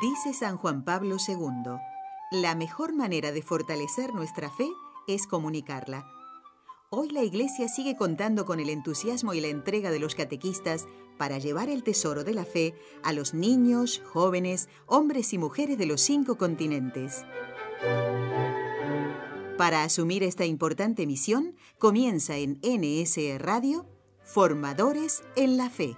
Dice San Juan Pablo II, la mejor manera de fortalecer nuestra fe es comunicarla. Hoy la Iglesia sigue contando con el entusiasmo y la entrega de los catequistas para llevar el tesoro de la fe a los niños, jóvenes, hombres y mujeres de los cinco continentes. Para asumir esta importante misión, comienza en NS Radio Formadores en la Fe.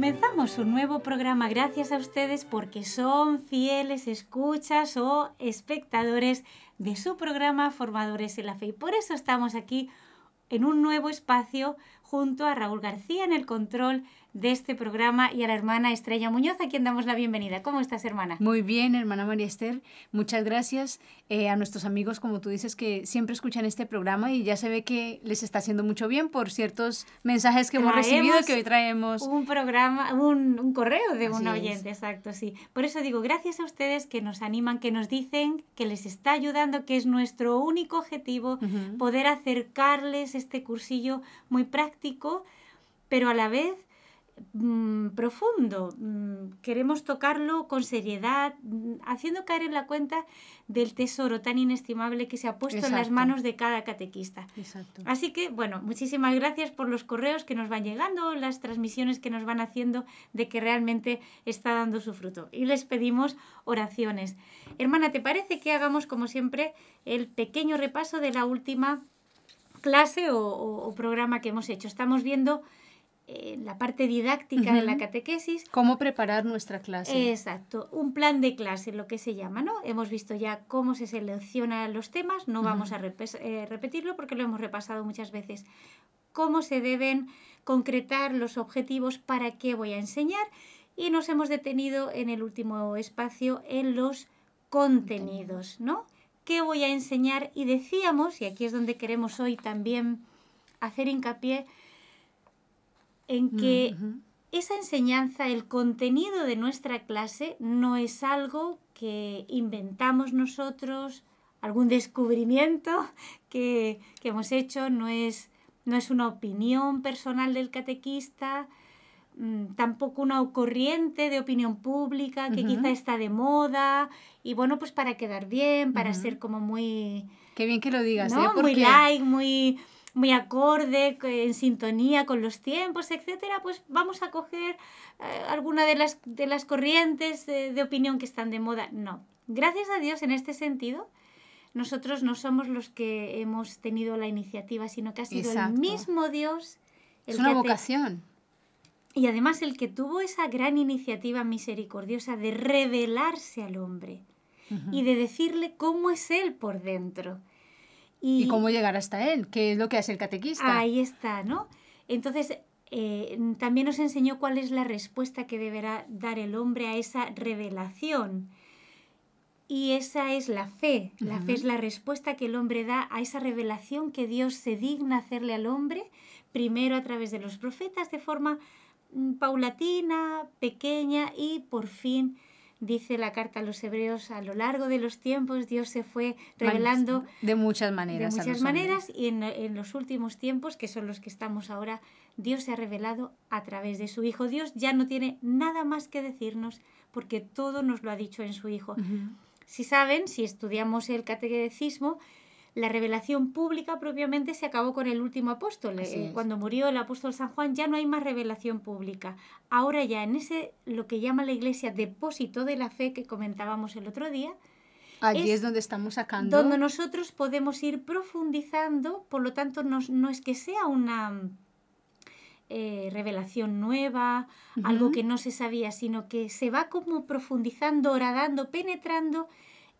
Comenzamos un nuevo programa gracias a ustedes porque son fieles escuchas o espectadores de su programa Formadores en la Fe. Y por eso estamos aquí en un nuevo espacio junto a Raúl García en el control de este programa y a la hermana Estrella Muñoz, a quien damos la bienvenida. ¿Cómo estás, hermana? Muy bien, hermana María Esther. Muchas gracias eh, a nuestros amigos, como tú dices, que siempre escuchan este programa y ya se ve que les está haciendo mucho bien por ciertos mensajes que hemos recibido que hoy traemos. Un programa, un, correo de un oyente, exacto, sí. Por eso digo, gracias a ustedes que nos animan, que nos dicen que les está ayudando, que es nuestro único objetivo poder acercarles este cursillo muy práctico pero a la vez mm, profundo. Mm, queremos tocarlo con seriedad, mm, haciendo caer en la cuenta del tesoro tan inestimable que se ha puesto en las manos de cada catequista. Exacto. Así que, bueno, muchísimas gracias por los correos que nos van llegando, las transmisiones que nos van haciendo de que realmente está dando su fruto. Y les pedimos oraciones. Hermana, ¿te parece que hagamos, como siempre, el pequeño repaso de la última clase o, programa que hemos hecho. Estamos viendo eh, la parte didáctica de la catequesis. Cómo preparar nuestra clase. Exacto, un plan de clase, lo que se llama, ¿no? Hemos visto ya cómo se seleccionan los temas, no vamos a eh, repetirlo porque lo hemos repasado muchas veces. Cómo se deben concretar los objetivos, para qué voy a enseñar. Y nos hemos detenido en el último espacio en los contenidos, ¿no? qué voy a enseñar y decíamos, y aquí es donde queremos hoy también hacer hincapié, en que esa enseñanza, el contenido de nuestra clase no es algo que inventamos nosotros, algún descubrimiento que, hemos hecho, no es una opinión personal del catequista, Mm, tampoco una corriente de opinión pública que quizá está de moda y bueno, pues para quedar bien, para ser como muy... Qué bien que lo digas, ¿eh? Muy like, muy, muy acorde, en sintonía con los tiempos, etcétera, pues vamos a coger eh, alguna de las, de las corrientes de, opinión que están de moda. No. Gracias a Dios en este sentido, nosotros no somos los que hemos tenido la iniciativa, sino que ha sido el mismo Dios. El es una vocación. Y además el que tuvo esa gran iniciativa misericordiosa de revelarse al hombre y de decirle cómo es él por dentro. Y, cómo llegar hasta él, que es lo que hace el catequista. Ahí está, ¿no? Entonces, eh, también nos enseñó cuál es la respuesta que deberá dar el hombre a esa revelación. Y esa es la fe. La fe es la respuesta que el hombre da a esa revelación que Dios se digna hacerle al hombre, primero a través de los profetas, de forma Mm, paulatina, pequeña y por fin, dice la carta a los hebreos, a lo largo de los tiempos Dios se fue revelando de muchas maneras. muchas maneras y en, los últimos tiempos, que son los que estamos ahora, Dios se ha revelado a través de su Hijo. Dios ya no tiene nada más que decirnos porque todo nos lo ha dicho en su Hijo. Si saben, si estudiamos el catecismo la revelación pública propiamente se acabó con el último apóstol. Eh, cuando murió el apóstol San Juan ya no hay más revelación pública. Ahora ya en ese lo que llama la iglesia depósito de la fe que comentábamos el otro día, Allí es, donde estamos sacando. Donde nosotros podemos ir profundizando, por lo tanto, no, es que sea una eh, revelación nueva, algo que no se sabía, sino que se va como profundizando, oradando, penetrando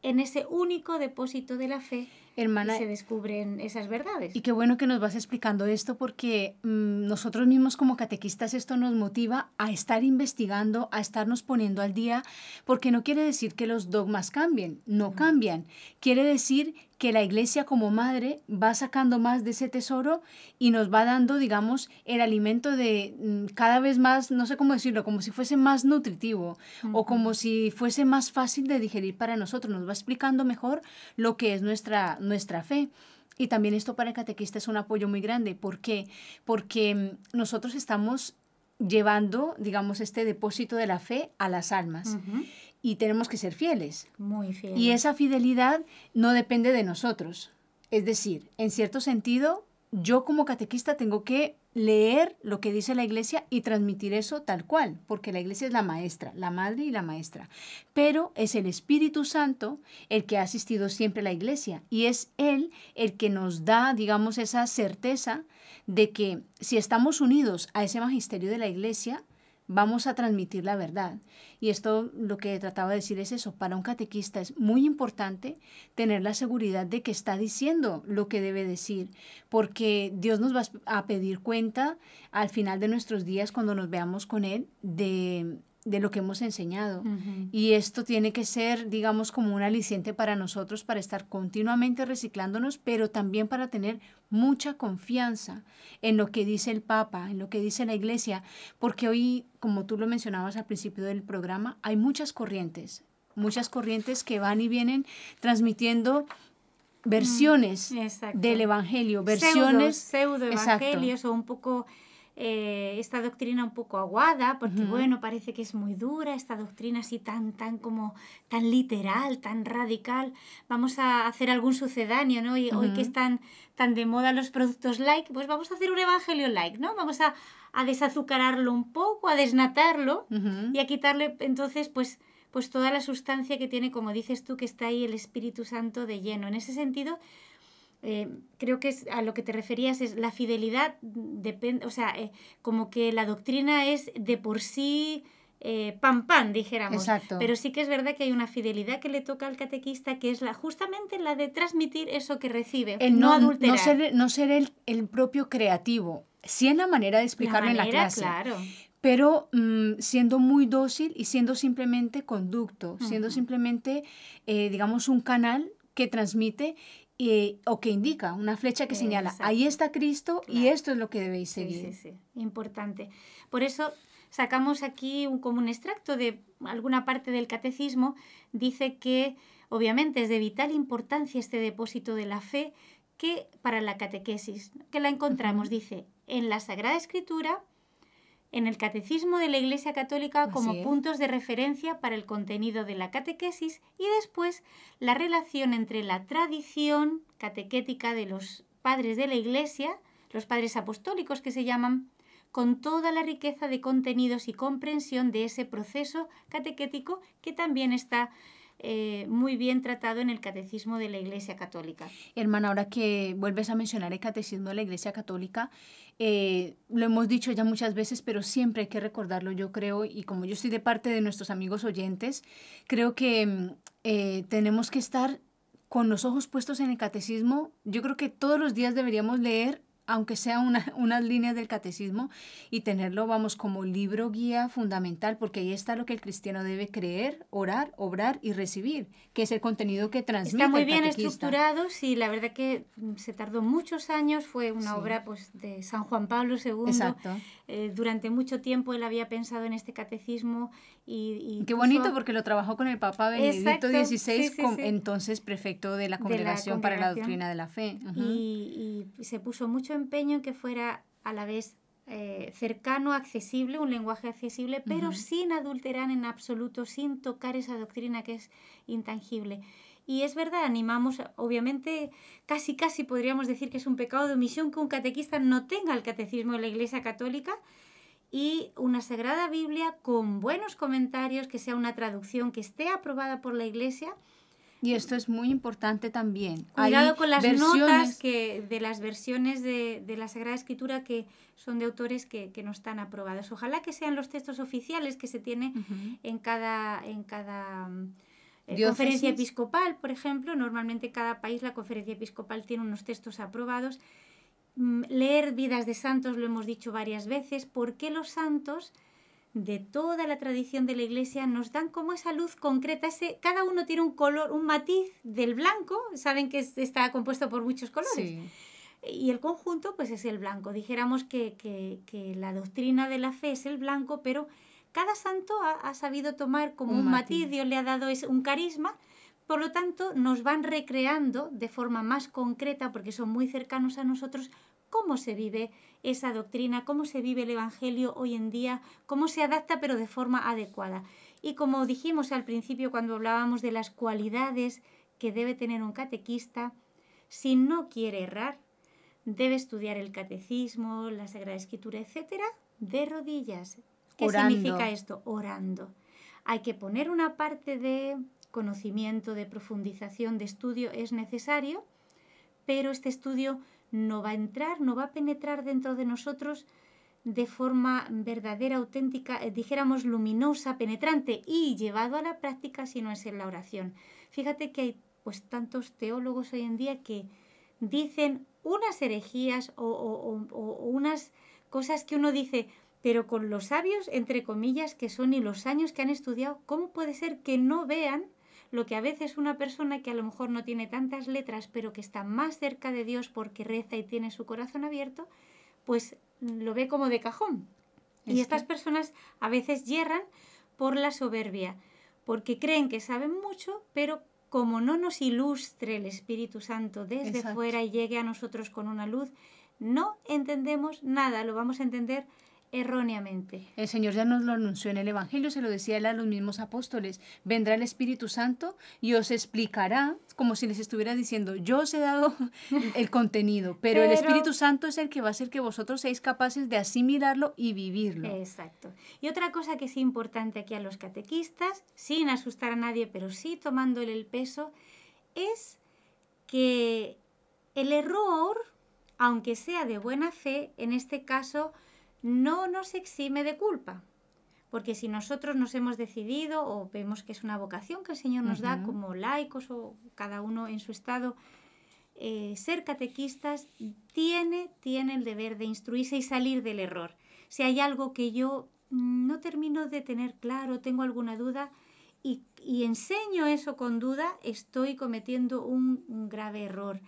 en ese único depósito de la fe Hermana, se descubren esas verdades. Y qué bueno que nos vas explicando esto porque mm, nosotros mismos como catequistas esto nos motiva a estar investigando, a estarnos poniendo al día, porque no quiere decir que los dogmas cambien, no cambian. Quiere decir que la iglesia como madre va sacando más de ese tesoro y nos va dando, digamos, el alimento de mm, cada vez más, no sé cómo decirlo, como si fuese más nutritivo o como si fuese más fácil de digerir para nosotros. Nos va explicando mejor lo que es nuestra, nuestra fe. Y también esto para el catequista es un apoyo muy grande. ¿Por qué? Porque mm, nosotros estamos llevando, digamos, este depósito de la fe a las almas y tenemos que ser fieles. Muy fieles. Y esa fidelidad no depende de nosotros. Es decir, en cierto sentido, yo como catequista tengo que leer lo que dice la iglesia y transmitir eso tal cual, porque la iglesia es la maestra, la madre y la maestra. Pero es el Espíritu Santo el que ha asistido siempre a la iglesia y es Él el que nos da, digamos, esa certeza de que si estamos unidos a ese magisterio de la iglesia, vamos a transmitir la verdad. Y esto lo que trataba de decir es eso, para un catequista es muy importante tener la seguridad de que está diciendo lo que debe decir, porque Dios nos va a pedir cuenta al final de nuestros días cuando nos veamos con Él de de lo que hemos enseñado. Y esto tiene que ser, digamos, como un aliciente para nosotros, para estar continuamente reciclándonos, pero también para tener mucha confianza en lo que dice el Papa, en lo que dice la Iglesia, porque hoy, como tú lo mencionabas al principio del programa, hay muchas corrientes, muchas corrientes que van y vienen transmitiendo versiones del Evangelio, versiones... pseudoevangelios pseudo evangelios o un poco eh, esta doctrina un poco aguada, porque bueno, parece que es muy dura, esta doctrina así tan, tan como, tan literal, tan radical. Vamos a hacer algún sucedáneo, ¿no? Y hoy que están tan de moda los productos like, pues vamos a hacer un evangelio like, ¿no? Vamos a, desazucararlo un poco, a desnatarlo y a quitarle, entonces, pues pues toda la sustancia que tiene, como dices tú, que está ahí el Espíritu Santo de lleno. En ese sentido, eh, creo que es a lo que te referías es la fidelidad depende, o sea, eh, como que la doctrina es de por sí eh, pan pan, dijéramos. Pero sí que es verdad que hay una fidelidad que le toca al catequista, que es la, justamente la de transmitir eso que recibe, el no, adulterar. No ser, no ser el, el, propio creativo, sí en la manera de explicarlo en la clase. Claro. Pero mm, siendo muy dócil y siendo simplemente conducto, siendo simplemente, digamos, un canal que transmite eh, o que indica, una flecha que señala, ahí está Cristo y esto es lo que debéis seguir. Sí, sí, sí. Importante. Por eso sacamos aquí un, como un extracto de alguna parte del catecismo, dice que obviamente es de vital importancia este depósito de la fe que para la catequesis, que la encontramos, dice, en la Sagrada Escritura, en el Catecismo de la Iglesia Católica como puntos de referencia para el contenido de la catequesis y después la relación entre la tradición catequética de los padres de la Iglesia, los padres apostólicos que se llaman, con toda la riqueza de contenidos y comprensión de ese proceso catequético que también está eh, muy bien tratado en el catecismo de la Iglesia Católica. Hermana, ahora que vuelves a mencionar el catecismo de la Iglesia Católica, eh, lo hemos dicho ya muchas veces, pero siempre hay que recordarlo, yo creo, y como yo estoy de parte de nuestros amigos oyentes, creo que mm, eh, tenemos que estar con los ojos puestos en el catecismo. Yo creo que todos los días deberíamos leer aunque sea una, unas líneas del catecismo, y tenerlo, vamos, como libro guía fundamental, porque ahí está lo que el cristiano debe creer, orar, obrar y recibir, que es el contenido que transmite. Está muy bien estructurado, sí, la verdad que mm, se tardó muchos años, fue una obra pues, de San Juan Pablo II. Eh, durante mucho tiempo él había pensado en este catecismo Qué bonito porque lo trabajó con el Papa Benedicto XVI, entonces prefecto de la Congregación, para la Doctrina de la Fe. y, se puso mucho empeño en que fuera a la vez eh, cercano, accesible, un lenguaje accesible, pero sin adulterar en absoluto, sin tocar esa doctrina que es intangible. Y es verdad, animamos, obviamente, casi casi podríamos decir que es un pecado de omisión que un catequista no tenga el catecismo de la Iglesia Católica, y una Sagrada Biblia con buenos comentarios, que sea una traducción que esté aprobada por la Iglesia. Y esto es muy importante también. Cuidado con las notas de las versiones de, la Sagrada Escritura que son de autores que, no están aprobados. Ojalá que sean los textos oficiales que se tiene en cada, en cada mm, eh, conferencia episcopal, por ejemplo. Normalmente cada país la conferencia episcopal tiene unos textos aprobados Mm, leer vidas de santos, lo hemos dicho varias veces, porque los santos de toda la tradición de la iglesia nos dan como esa luz concreta, cada uno tiene un color, un matiz del blanco, saben que está compuesto por muchos colores. Y el conjunto pues es el blanco. Dijéramos que, la doctrina de la fe es el blanco, pero cada santo ha, sabido tomar como un, matiz. Dios le ha dado un carisma, por lo tanto nos van recreando de forma más concreta, porque son muy cercanos a nosotros, cómo se vive esa doctrina, cómo se vive el Evangelio hoy en día, cómo se adapta pero de forma adecuada. Y como dijimos al principio cuando hablábamos de las cualidades que debe tener un catequista, si no quiere errar, debe estudiar el catecismo, la Sagrada Escritura, etcétera, de rodillas. ¿Qué significa esto? Orando. Hay que poner una parte de conocimiento, de profundización, de estudio es necesario, pero este estudio no va a entrar, no va a penetrar dentro de nosotros de forma verdadera, auténtica, eh, dijéramos luminosa, penetrante y llevado a la práctica si no es en la oración. Fíjate que hay pues tantos teólogos hoy en día que dicen unas herejías o unas cosas que uno dice, pero con los sabios, entre comillas, que son y los años que han estudiado, ¿cómo puede ser que no vean lo que a veces una persona que a lo mejor no tiene tantas letras, pero que está más cerca de Dios porque reza y tiene su corazón abierto, pues lo ve como de cajón. y estas personas a veces yerran por la soberbia, porque creen que saben mucho, pero como no nos ilustre el Espíritu Santo desde fuera y llegue a nosotros con una luz, no entendemos nada, lo vamos a entender erróneamente. El Señor ya nos lo anunció en el Evangelio, se lo decía él a los mismos apóstoles, vendrá el Espíritu Santo y os explicará, como si les estuviera diciendo, yo os he dado el contenido, pero, el Espíritu Santo es el que va a hacer que vosotros seáis capaces de asimilarlo y vivirlo. Exacto. Y otra cosa que es importante aquí a los catequistas, sin asustar a nadie, pero sí tomándole el peso, es que el error, aunque sea de buena fe, en este caso, no nos exime de culpa. Porque si nosotros nos hemos decidido o vemos que es una vocación que el Señor nos da como laicos o cada uno en su estado, eh, ser catequistas tiene, tiene el deber de instruirse y salir del error. Si hay algo que yo no termino de tener claro, tengo alguna duda y, enseño eso con duda, estoy cometiendo un grave error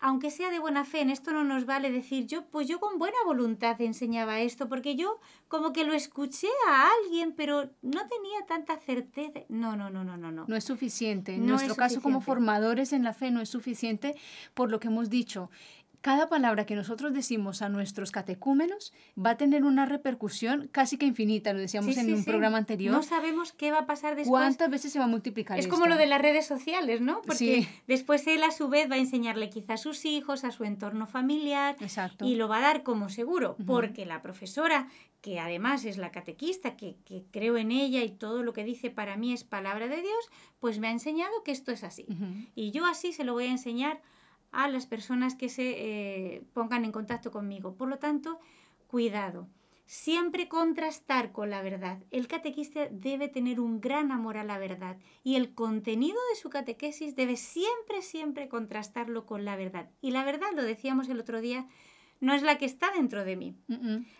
aunque sea de buena fe, en esto no nos vale decir yo, pues yo con buena voluntad enseñaba esto, porque yo como que lo escuché a alguien, pero no tenía tanta certeza. No, no, no, no, no. No, es suficiente. En nuestro caso, como formadores en la fe, no es suficiente por lo que hemos dicho cada palabra que nosotros decimos a nuestros catecúmenos va a tener una repercusión casi que infinita, lo decíamos en un programa anterior. No sabemos qué va a pasar después. ¿Cuántas veces se va a multiplicar? Es como lo de las redes sociales, ¿no? Porque después él a su vez va a enseñarle quizá a sus hijos, a su entorno familiar, y lo va a dar como seguro, porque la profesora, que además es la catequista, que, creo en ella y todo lo que dice para mí es palabra de Dios, pues me ha enseñado que esto es así. Y yo así se lo voy a enseñar a las personas que se eh, pongan en contacto conmigo. Por lo tanto, cuidado. Siempre contrastar con la verdad. El catequista debe tener un gran amor a la verdad y el contenido de su catequesis debe siempre, siempre contrastarlo con la verdad. Y la verdad, lo decíamos el otro día, no es la que está dentro de mí.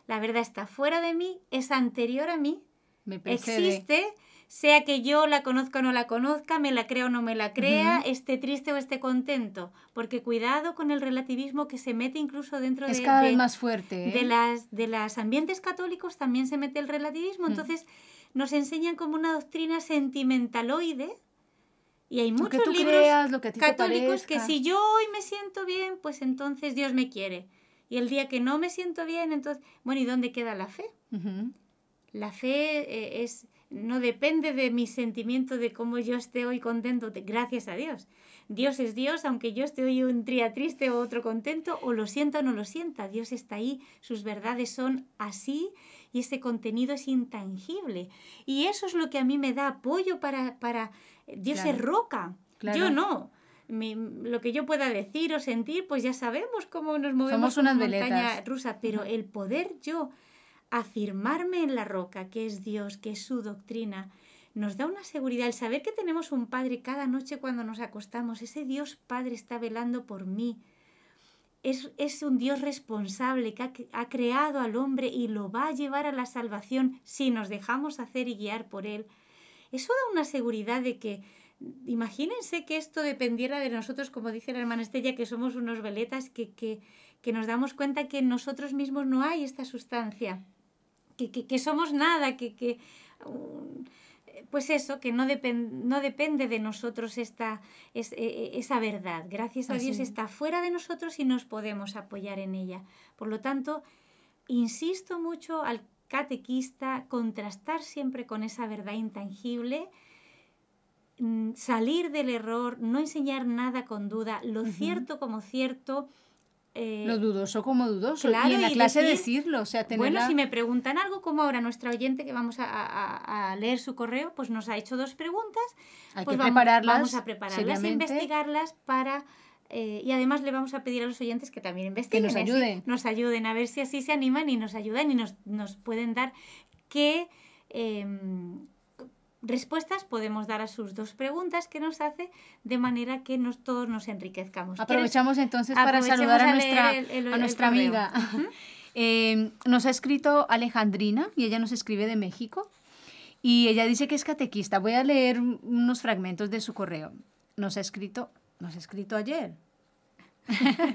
La verdad está fuera de mí, es anterior a mí, existe sea que yo la conozca o no la conozca, me la crea o no me la crea, esté triste o esté contento, porque cuidado con el relativismo que se mete incluso dentro es de, cada vez más fuerte ¿eh? de las de los ambientes católicos también se mete el relativismo, mm. entonces nos enseñan como una doctrina sentimentaloide. Y hay muchos libros católicos que si yo hoy me siento bien, pues entonces Dios me quiere. Y el día que no me siento bien, entonces, bueno, ¿y dónde queda la fe? La fe eh, es no depende de mi sentimiento de cómo yo esté hoy contento, gracias a Dios. Dios es Dios, aunque yo esté hoy un día triste o otro contento, o lo sienta o no lo sienta, Dios está ahí, sus verdades son así y ese contenido es intangible. Y eso es lo que a mí me da apoyo para... Dios es roca, yo no. lo que yo pueda decir o sentir, pues ya sabemos cómo nos movemos Somos una montaña rusa, pero el poder yo afirmarme en la roca, que es Dios, que es su doctrina, nos da una seguridad. El saber que tenemos un Padre cada noche cuando nos acostamos, ese Dios Padre está velando por mí. Es, un Dios responsable que ha, creado al hombre y lo va a llevar a la salvación si nos dejamos hacer y guiar por Él. Eso da una seguridad de que imagínense que esto dependiera de nosotros, como dice la hermana Estella, que somos unos veletas, que, que, nos damos cuenta que en nosotros mismos no hay esta sustancia que, somos nada, que, eh, pues eso, que no, no depende de nosotros esta, e-, e-, esa verdad. Gracias a Dios está fuera de nosotros y nos podemos apoyar en ella. Por lo tanto, insisto mucho al catequista, contrastar siempre con esa verdad intangible, mm, salir del error, no enseñar nada con duda, lo cierto como cierto, eh, lo dudoso como dudoso. y en la clase decirlo. bueno, si me preguntan algo, como ahora nuestra oyente que vamos a, leer su correo, pues nos ha hecho dos preguntas. Hay pues que prepararlas. Vamos a prepararlas e investigarlas para. Eh, y además le vamos a pedir a los oyentes que también investiguen. Que nos ayuden. nos ayuden a ver si así se animan y nos ayudan y nos, pueden dar qué. Em, respuestas podemos dar a sus dos preguntas que nos hace de manera que todos nos enriquezcamos. Aprovechamos entonces para saludar a, nuestra, amiga. Eh, nos ha escrito Alejandrina y ella nos escribe de México y ella dice que es catequista. Voy a leer unos fragmentos de su correo. Nos ha escrito, nos ha escrito ayer.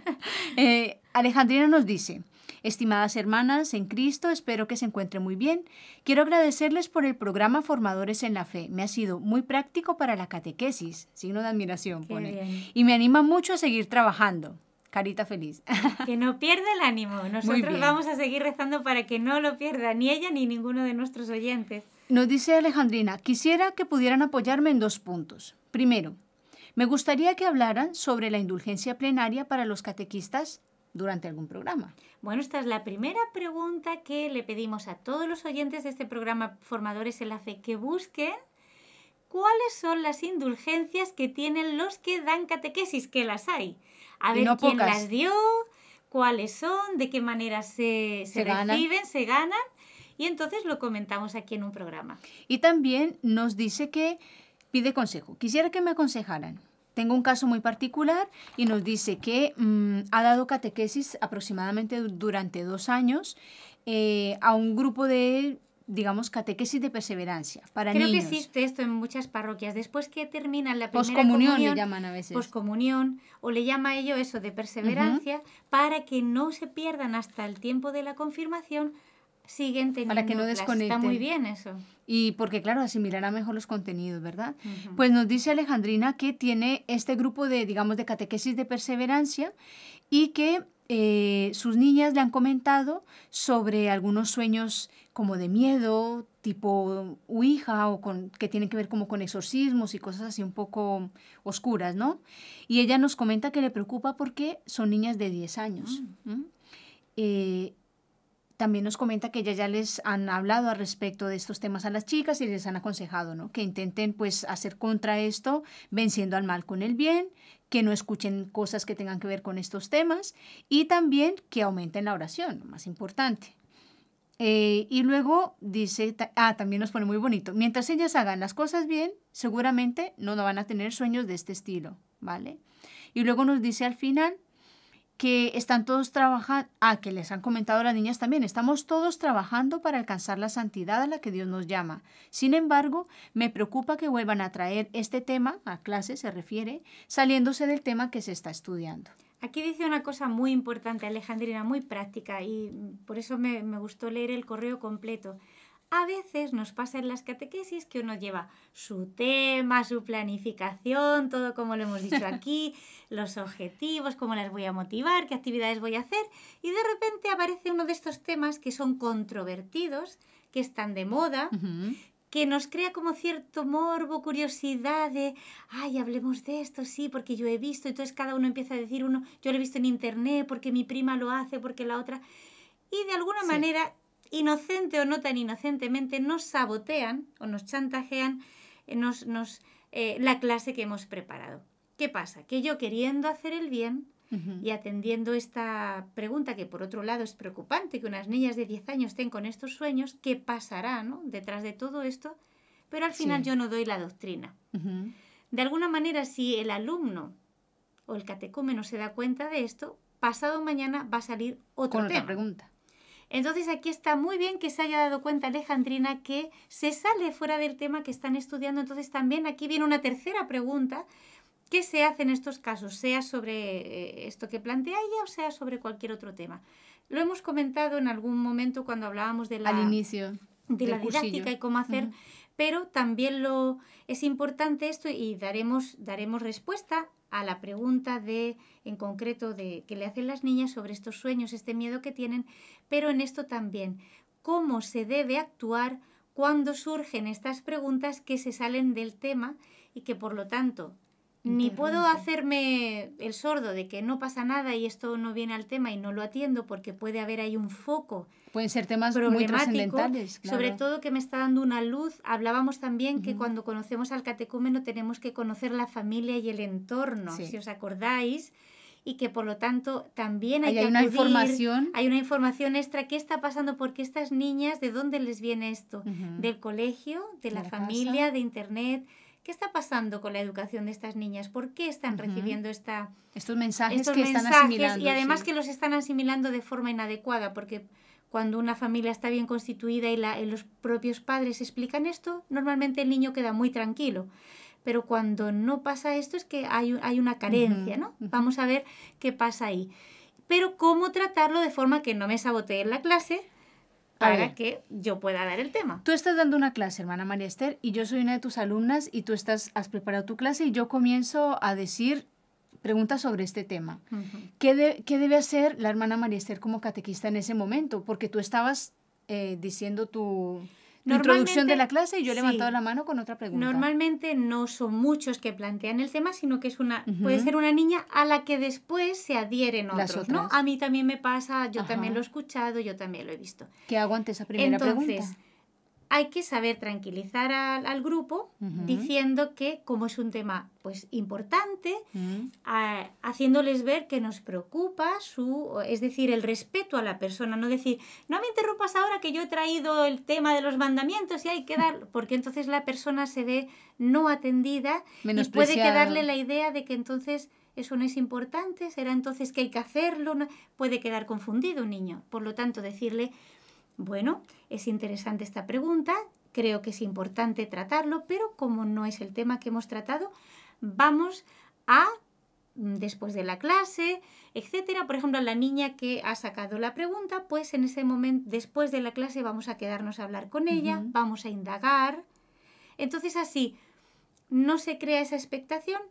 Eh, Alejandrina nos dice, Estimadas hermanas en Cristo, espero que se encuentren muy bien. Quiero agradecerles por el programa Formadores en la Fe. Me ha sido muy práctico para la catequesis, signo de admiración pone. Y me anima mucho a seguir trabajando. Carita feliz. Que no pierda el ánimo. Nosotros vamos a seguir rezando para que no lo pierda ni ella ni ninguno de nuestros oyentes. Nos dice Alejandrina, quisiera que pudieran apoyarme en dos puntos. Primero, me gustaría que hablaran sobre la indulgencia plenaria para los catequistas durante algún programa. Bueno, esta es la primera pregunta que le pedimos a todos los oyentes de este programa Formadores en la Fe que busquen cuáles son las indulgencias que tienen los que dan catequesis, que las hay. A ver quién las dio, cuáles son, de qué manera se, reciben, se ganan. Y entonces lo comentamos aquí en un programa. Y también nos dice que pide consejo. Quisiera que me aconsejaran. Tengo un caso muy particular y nos dice que mm, ha dado catequesis aproximadamente durante dos años eh, a un grupo de digamos, catequesis de perseverancia para Creo que existe esto en muchas parroquias. Después que terminan la primera comunión, le llaman a veces. Poscomunión, o le llama ello eso de perseverancia, para que no se pierdan hasta el tiempo de la confirmación siguen teniendo para que no desconecte Está muy bien eso. Y porque, claro, asimilará mejor los contenidos, ¿verdad? Pues nos dice Alejandrina que tiene este grupo de, digamos, de catequesis de perseverancia y que eh, sus niñas le han comentado sobre algunos sueños como de miedo, tipo hija, o con, que tienen que ver como con exorcismos y cosas así un poco oscuras, ¿no? Y ella nos comenta que le preocupa porque son niñas de 10 años. Mm. También nos comenta que ya les han hablado al respecto de estos temas a las chicas y les han aconsejado, ¿no? Que intenten pues hacer contra esto, venciendo al mal con el bien, que no escuchen cosas que tengan que ver con estos temas y también que aumenten la oración, lo más importante. Eh, y luego dice, ah, también nos pone muy bonito, mientras ellas hagan las cosas bien, seguramente no van a tener sueños de este estilo, ¿vale? Y luego nos dice al final, que están todos trabajando, ah, que les han comentado las niñas también, estamos todos trabajando para alcanzar la santidad a la que Dios nos llama. Sin embargo, me preocupa que vuelvan a traer este tema, a clase se refiere, saliéndose del tema que se está estudiando. Aquí dice una cosa muy importante, Alejandrina, muy práctica, y por eso me, me gustó leer el correo completo. A veces nos pasa en las catequesis que uno lleva su tema, su planificación, todo como lo hemos dicho aquí, los objetivos, cómo las voy a motivar, qué actividades voy a hacer, y de repente aparece uno de estos temas que son controvertidos, que están de moda, que nos crea como cierto morbo, curiosidad de, ay, hablemos de esto, sí, porque yo he visto, entonces cada uno empieza a decir uno, yo lo he visto en internet, porque mi prima lo hace, porque la otra, y de alguna manera inocente o no tan inocentemente, nos sabotean o nos chantajean eh, nos, nos, eh, la clase que hemos preparado. ¿Qué pasa? Que yo queriendo hacer el bien y atendiendo esta pregunta, que por otro lado es preocupante que unas niñas de 10 años estén con estos sueños, ¿qué pasará detrás de todo esto? Pero al final yo no doy la doctrina. De alguna manera, si el alumno o el catecúmeno se da cuenta de esto, pasado mañana va a salir otro Otra pregunta. Entonces aquí está muy bien que se haya dado cuenta Alejandrina que se sale fuera del tema que están estudiando. Entonces también aquí viene una tercera pregunta. ¿Qué se hace en estos casos? Sea sobre eh, esto que plantea ella o sea sobre cualquier otro tema. Lo hemos comentado en algún momento cuando hablábamos de la... Al inicio de la didáctica y cómo hacer, pero también lo es importante esto y daremos daremos respuesta a la pregunta de en concreto de que le hacen las niñas sobre estos sueños, este miedo que tienen, pero en esto también cómo se debe actuar cuando surgen estas preguntas que se salen del tema y que por lo tanto ni puedo hacerme el sordo de que no pasa nada y esto no viene al tema y no lo atiendo porque puede haber ahí un foco. Pueden ser temas muy trascendentales. Sobre todo que me está dando una luz. Hablábamos también que cuando conocemos al catecúmeno tenemos que conocer la familia y el entorno, si os acordáis y que por lo tanto también hay, que una información hay una información extra qué está pasando porque estas niñas de dónde les viene esto del colegio de, la, familia de internet ¿Qué está pasando con la educación de estas niñas? ¿Por qué están recibiendo esta, estos mensajes que están asimilando? Y además que los están asimilando de forma inadecuada, porque cuando una familia está bien constituida y, los propios padres explican esto, normalmente el niño queda muy tranquilo pero cuando no pasa esto es que hay, hay una carencia, ¿no? Vamos a ver qué pasa ahí. Pero cómo tratarlo de forma que no me sabotee en la clase, para que yo pueda dar el tema. Tú estás dando una clase, hermana María Esther, y yo soy una de tus alumnas y tú estás, has preparado tu clase y yo comienzo a decir preguntas sobre este tema. ¿Qué, ¿Qué, debe hacer la hermana María Esther como catequista en ese momento? Porque tú estabas eh, diciendo tu introducción de la clase y yo he levantado la mano con otra pregunta. Normalmente no son muchos que plantean el tema, sino que es una puede ser una niña a la que después se adhieren otros, ¿no? A mí también me pasa, yo también lo he escuchado, yo también lo he visto. ¿Qué hago ante esa primera pregunta? hay que saber tranquilizar al, grupo diciendo que como es un tema pues importante, mm. haciéndoles ver que nos preocupa su, es decir, el respeto a la persona, no decir, no me interrumpas ahora que yo he traído el tema de los mandamientos y hay que dar, porque entonces la persona se ve no atendida y puede quedarle la idea de que entonces eso no es importante, será entonces que hay que hacerlo, puede quedar confundido un niño. Por lo tanto, decirle, bueno, es interesante esta pregunta, creo que es importante tratarlo, pero como no es el tema que hemos tratado, vamos a mm, después de la clase, etcétera. Por ejemplo, la niña que ha sacado la pregunta, pues en ese momento, después de la clase, vamos a quedarnos a hablar con ella, vamos a indagar. Entonces, así no se crea esa expectación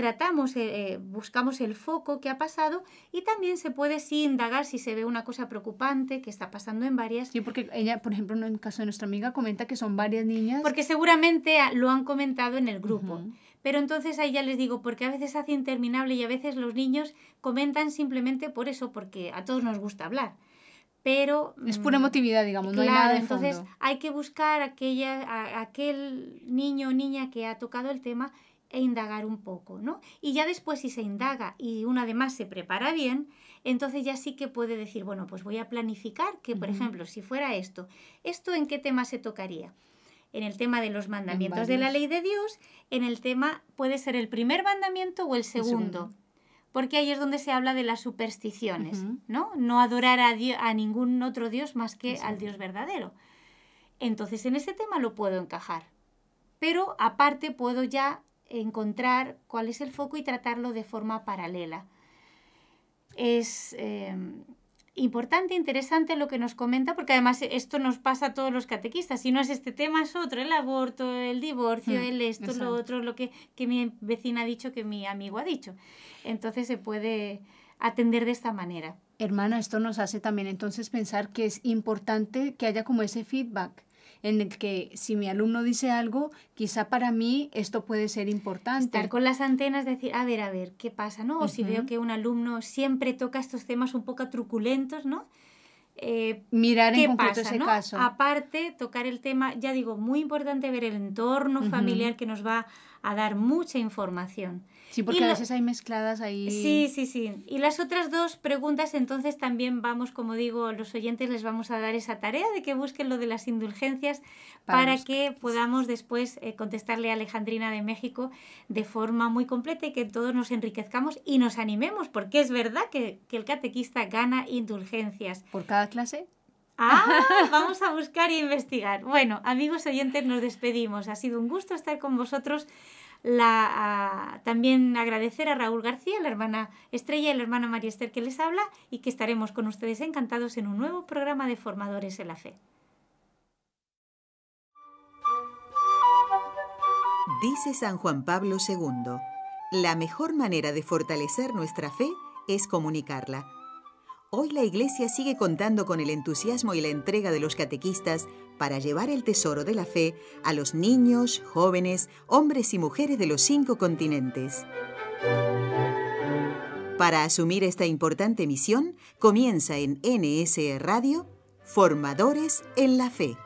tratamos, eh, eh, buscamos el foco que ha pasado y también se puede indagar si se ve una cosa preocupante que está pasando en varias. Yo porque ella, por ejemplo, en el caso de nuestra amiga, comenta que son varias niñas. Porque seguramente lo han comentado en el grupo. Pero entonces ahí ya les digo, porque a veces hace interminable y a veces los niños comentan simplemente por eso, porque a todos nos gusta hablar pero es pura mm, emotividad digamos no hay nada de entonces hay que buscar aquella a, aquel niño o niña que ha tocado el tema e indagar un poco, ¿no? Y ya después si se indaga y uno además se prepara bien, entonces ya sí que puede decir, bueno, pues voy a planificar que, por ejemplo, si fuera esto, ¿esto en qué tema se tocaría? En el tema de los mandamientos de la ley de Dios, en el tema puede ser el primer mandamiento o el segundo. Porque ahí es donde se habla de las supersticiones, ¿no? No adorar a, a, ningún otro Dios más que al Dios verdadero. Entonces en ese tema lo puedo encajar. Pero aparte puedo ya encontrar cuál es el foco y tratarlo de forma paralela. Es eh, importante, interesante lo que nos comenta, porque además esto nos pasa a todos los catequistas. Si no es este tema, es otro, el aborto, el divorcio, mm, el esto, lo otro, lo que, que mi vecina ha dicho, que mi amigo ha dicho. Entonces se puede atender de esta manera. Hermana, esto nos hace también entonces pensar que es importante que haya como ese feedback en el que si mi alumno dice algo, quizá para mí esto puede ser importante. Estar con las antenas, decir, a ver, a ver, ¿qué pasa? ¿no? O si veo que un alumno siempre toca estos temas un poco truculentos, ¿no? Eh, Mirar en concreto ese caso. Aparte, tocar el tema, ya digo, muy importante ver el entorno familiar que nos va a dar mucha información. Sí, porque las a veces hay mezcladas ahí. Sí, sí, sí. Y las otras dos preguntas, entonces también vamos, como digo, los oyentes les vamos a dar esa tarea de que busquen lo de las indulgencias para, que podamos después eh, contestarle a Alejandrina de México de forma muy completa y que todos nos enriquezcamos y nos animemos, porque es verdad que, que el catequista gana indulgencias. ¿Por cada clase? Ah, vamos a buscar e investigar. Bueno, amigos oyentes, nos despedimos. Ha sido un gusto estar con vosotros. también agradecer a Raúl García, la hermana Estrella y la hermana María Esther que les habla y que estaremos con ustedes encantados en un nuevo programa de Formadores en la Fe. Dice San Juan Pablo II, la mejor manera de fortalecer nuestra fe es comunicarla. Hoy la Iglesia sigue contando con el entusiasmo y la entrega de los catequistas para llevar el tesoro de la fe a los niños, jóvenes, hombres y mujeres de los cinco continentes. Para asumir esta importante misión, comienza en NS Radio Formadores en la Fe.